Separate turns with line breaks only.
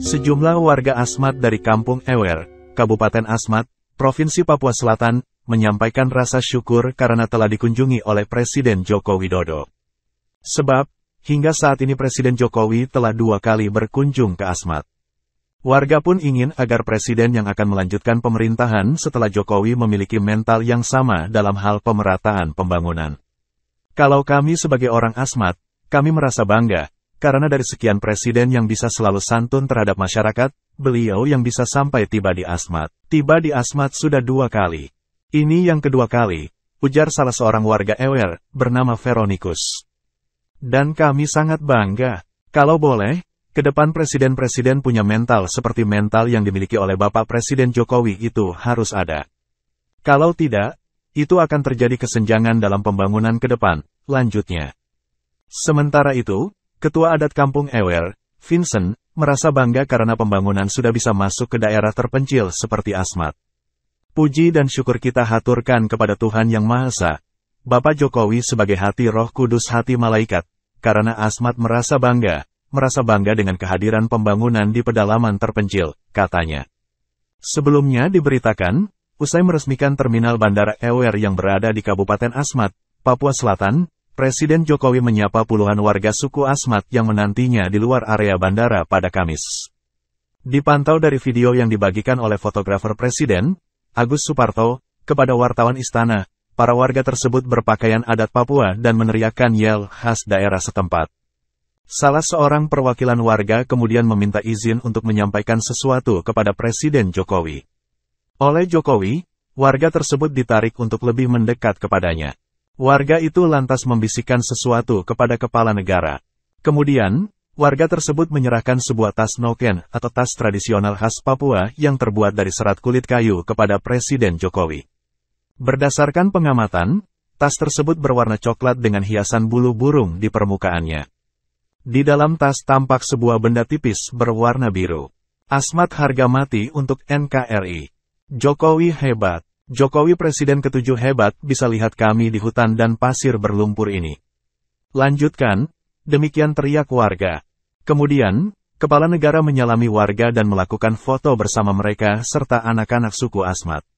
Sejumlah warga Asmat dari Kampung Ewer, Kabupaten Asmat, Provinsi Papua Selatan, menyampaikan rasa syukur karena telah dikunjungi oleh Presiden Joko Widodo. Sebab, hingga saat ini Presiden Jokowi telah dua kali berkunjung ke Asmat. Warga pun ingin agar Presiden yang akan melanjutkan pemerintahan setelah Jokowi memiliki mental yang sama dalam hal pemerataan pembangunan. Kalau kami sebagai orang Asmat, kami merasa bangga, karena dari sekian presiden yang bisa selalu santun terhadap masyarakat, beliau yang bisa sampai tiba di Asmat. Tiba di Asmat sudah dua kali. Ini yang kedua kali, ujar salah seorang warga Ewer, bernama Veronikus. Dan kami sangat bangga. Kalau boleh, ke depan presiden-presiden punya mental seperti mental yang dimiliki oleh Bapak Presiden Jokowi itu harus ada. Kalau tidak, itu akan terjadi kesenjangan dalam pembangunan ke depan, lanjutnya. Sementara itu, Ketua Adat Kampung Ewer, Vincent, merasa bangga karena pembangunan sudah bisa masuk ke daerah terpencil seperti Asmat. Puji dan syukur kita haturkan kepada Tuhan Yang Maha Esa, Bapak Jokowi sebagai hati roh kudus hati malaikat, karena Asmat merasa bangga, merasa bangga dengan kehadiran pembangunan di pedalaman terpencil, katanya. Sebelumnya diberitakan, usai meresmikan terminal Bandara Ewer yang berada di Kabupaten Asmat, Papua Selatan, Presiden Jokowi menyapa puluhan warga suku Asmat yang menantinya di luar area bandara pada Kamis. Dipantau dari video yang dibagikan oleh fotografer Presiden, Agus Suparto, kepada wartawan istana, para warga tersebut berpakaian adat Papua dan meneriakkan yel khas daerah setempat. Salah seorang perwakilan warga kemudian meminta izin untuk menyampaikan sesuatu kepada Presiden Jokowi. Oleh Jokowi, warga tersebut ditarik untuk lebih mendekat kepadanya. Warga itu lantas membisikkan sesuatu kepada kepala negara. Kemudian, warga tersebut menyerahkan sebuah tas noken atau tas tradisional khas Papua yang terbuat dari serat kulit kayu kepada Presiden Jokowi. Berdasarkan pengamatan, tas tersebut berwarna coklat dengan hiasan bulu burung di permukaannya. Di dalam tas tampak sebuah benda tipis berwarna biru. Asmat harga mati untuk NKRI. Jokowi hebat. Jokowi Presiden ketujuh hebat bisa lihat kami di hutan dan pasir berlumpur ini. Lanjutkan, demikian teriak warga. Kemudian, kepala negara menyalami warga dan melakukan foto bersama mereka serta anak-anak suku Asmat.